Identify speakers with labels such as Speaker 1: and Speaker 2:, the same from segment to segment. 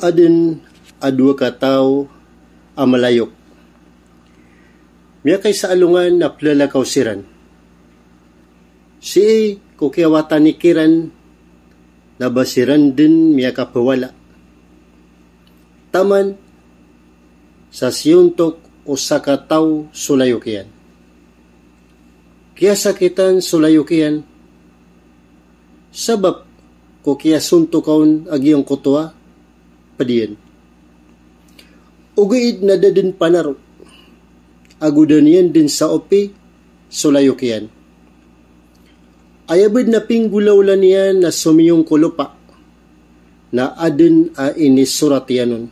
Speaker 1: adin adwa kataw amalayok. Miya kay sa alungan na plalakaw siran. Si kukiawata ni kiran na basiran din miya kapawala. Taman sa siyuntok o sakataw sulayokyan. Kaya sakitan sulayokyan sabab ko kaya suntukaon ag iyong kutuwa padiyan. Ugiid na dadin panaro. Agudan yan din sa opi, sulayok yan. Ayabid na pinggulawlan yan na sumiyong kulupa na adin a inisurat yanun.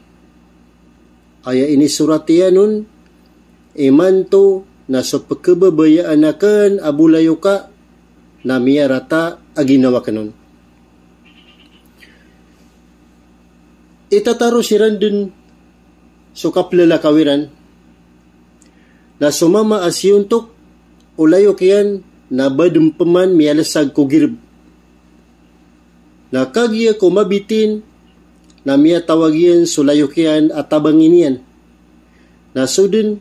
Speaker 1: Aya inisurat yanun, imanto na sa pagkababayaan na kan abulayo ka na miyarata aginawa kanun itataro siran dun so kaplala kawiran na sumama asiyuntok ulayo kiyan na badumpeman miyalasag kugirb. Na kagya ko mabitin na miya tawagyan sulayo kiyan at tabangin yan. Na sudin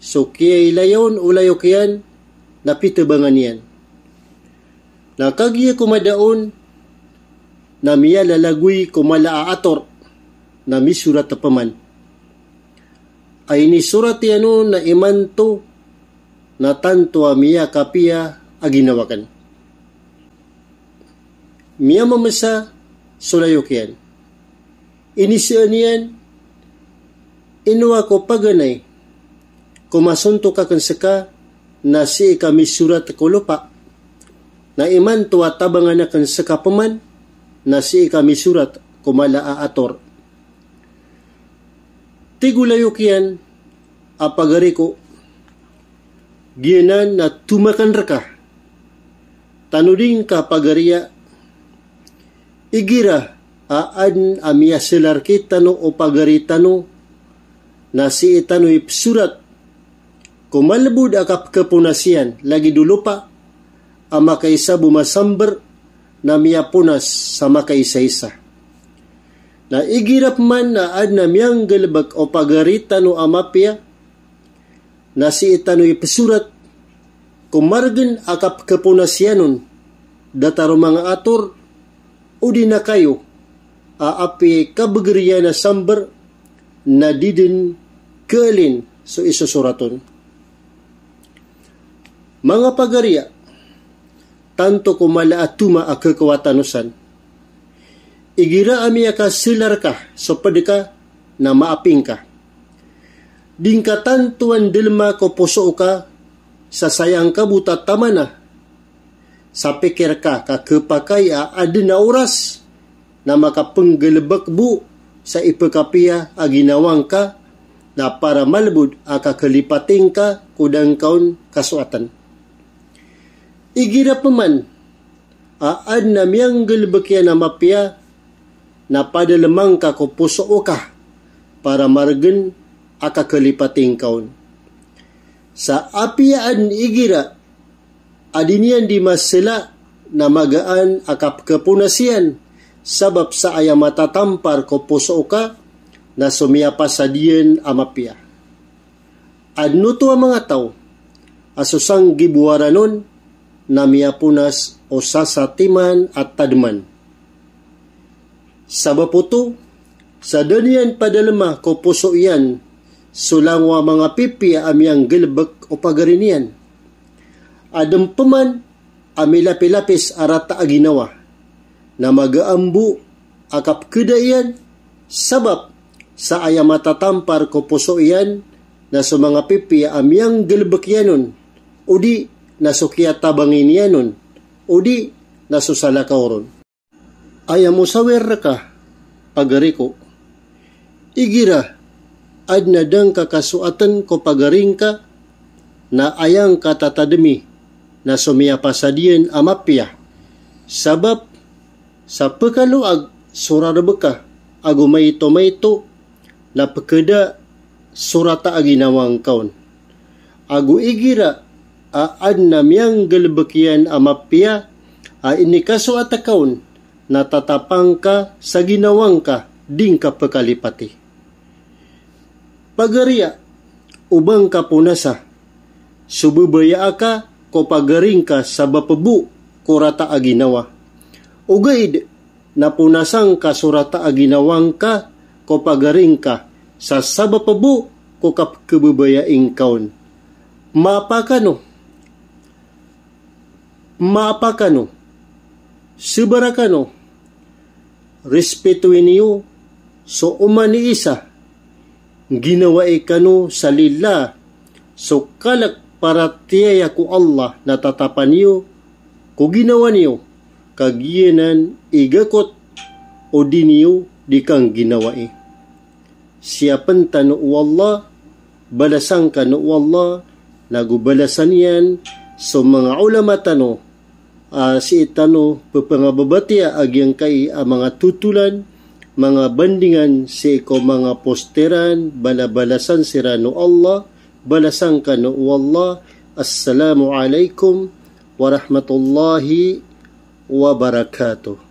Speaker 1: so kiyay layon ulayo kiyan na pitabangan yan. Na kagya ko madaon na miya lalagoy kumala aator na misurat na paman. Ay ni surat yano na imanto na tanto miya kapiya aginawakan. Miya mamasa sulayokyan. Inisianian inuwa ko paganay kumasunto ka kansaka na si kami surat ko lupa na iman tuwa tabangan na kansaka paman na si kami surat kumala aator tegulayokyan apagareko gienan na tumakan raka tanuding kapagariya igira aan amia selar kitano o pagaritano na si itano ipsurat kumalbud akap kapunasian lagi dulupa ama kaisa bumasamber na miyapunas sa makaisa-isa na igirap man na adnam yang galbak o pagarita no amapya na si itano'y pesurat kumargan akap kapunasyanon dataro mga ator o di na kayo aapi kabagriya na sambar na didin kalin so isusuraton mga pagariya tanto kumala at tuma akakawatanusan igira amiyaka silarkah pedeka nama apingkah. Dingkatan tuan delma ko posooka sasayang ka buta tamana. sapekerka ka ka kepakai a adena oras nama ka penggelebek bu sa ipekapia aginawang ka na para malbud aka kelipating ka kudang kaun kasuatan. Igira peman a adnam yang gelbekya nama pia na lemang ka ko puso ka para margen akakalipating kaon. Sa apiaan igira, adinian di masila na magaan akap kepunasian sabab sa aya matatampar ko puso ka na sumiyapas sa diyan amapia. Adno to ang mga tao, asusang gibuwara na miyapunas o sasatiman at tadman sa Maputo, sa duniyan padalma ko puso iyan, sulang wa mga pipi amyang gilbak o pagarinian. Adam paman, ami lapis arata aginawa, na magaambu akap kuda iyan, sabab sa aya matatampar ko puso iyan, na sa mga pipi amyang gilbak yanon, udi na sukya tabangin yanon, udi na susalakaw ron ayamu sawer ka pagariko. Igira, adnadang kakasuatan ko pagaring ka na ayang katatademi na sumiyapasadiyan amapya. Sabab sa pekaluag surarbeka agumay to na pekeda surata aginawang kaon. Agu igira aad na miyang galbakyan amapya a inikaso atakaon natatapang ka sa ginawang ka, ding ka pakalipati. Pagariya, ubang ka punasa, sububaya ka, ko pagaring ka sa bapabu, kurata aginawa. Ugaid, napunasang ka surata aginawang ka, ko pagaring ka, sa sabapabu, ko kapkabubayaing kaon. Mapa ka no? subarakano respetuin niyo so umani isa ginawa ikano sa lila so kalak para tiyaya ko Allah natatapan niyo ko ginawa niyo kagiyanan igakot o di niyo di kang ginawa eh. Siya penta no Allah, balasang ka no Allah, nagubalasan yan so mga ulama tanong uh, si itano papangababatia agyang kay ang ah, mga tutulan mga bandingan si ikaw mga posteran balabalasan sira no Allah balasan ka no Allah assalamu alaikum warahmatullahi wabarakatuh